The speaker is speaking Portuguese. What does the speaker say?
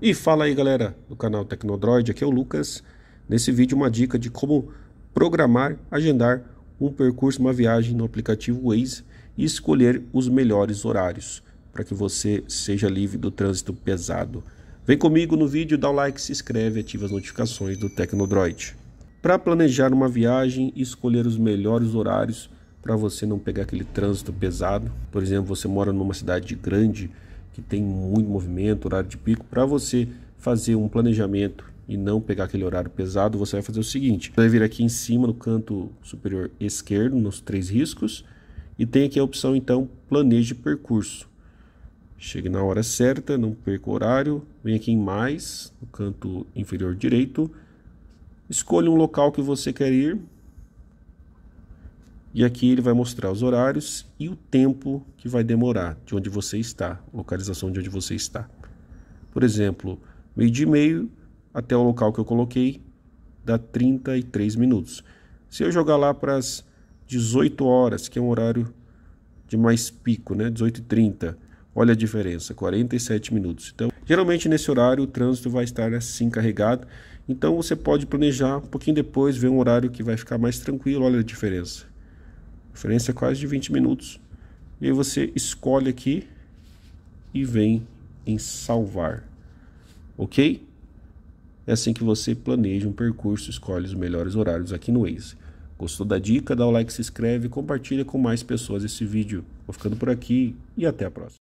E fala aí galera do canal Tecnodroid, aqui é o Lucas. Nesse vídeo uma dica de como programar, agendar um percurso, uma viagem no aplicativo Waze e escolher os melhores horários para que você seja livre do trânsito pesado. Vem comigo no vídeo, dá o um like, se inscreve, ativa as notificações do Tecnodroid. Para planejar uma viagem e escolher os melhores horários para você não pegar aquele trânsito pesado, por exemplo, você mora numa cidade grande que tem muito movimento, horário de pico, para você fazer um planejamento e não pegar aquele horário pesado, você vai fazer o seguinte: vai vir aqui em cima no canto superior esquerdo, nos três riscos, e tem aqui a opção então planeje percurso. Chegue na hora certa, não perca o horário, vem aqui em mais, no canto inferior direito, escolha um local que você quer ir, e aqui ele vai mostrar os horários e o tempo que vai demorar de onde você está, localização de onde você está. Por exemplo, meio de meio até o local que eu coloquei dá 33 minutos. Se eu jogar lá para as 18 horas, que é um horário de mais pico, né, 18h30, olha a diferença, 47 minutos. Então, geralmente nesse horário o trânsito vai estar assim carregado, então você pode planejar um pouquinho depois, ver um horário que vai ficar mais tranquilo, olha a diferença. Diferença é quase de 20 minutos. E aí você escolhe aqui e vem em salvar. Ok? É assim que você planeja um percurso, escolhe os melhores horários aqui no Waze. Gostou da dica? Dá o like, se inscreve, e compartilha com mais pessoas esse vídeo. Vou ficando por aqui e até a próxima.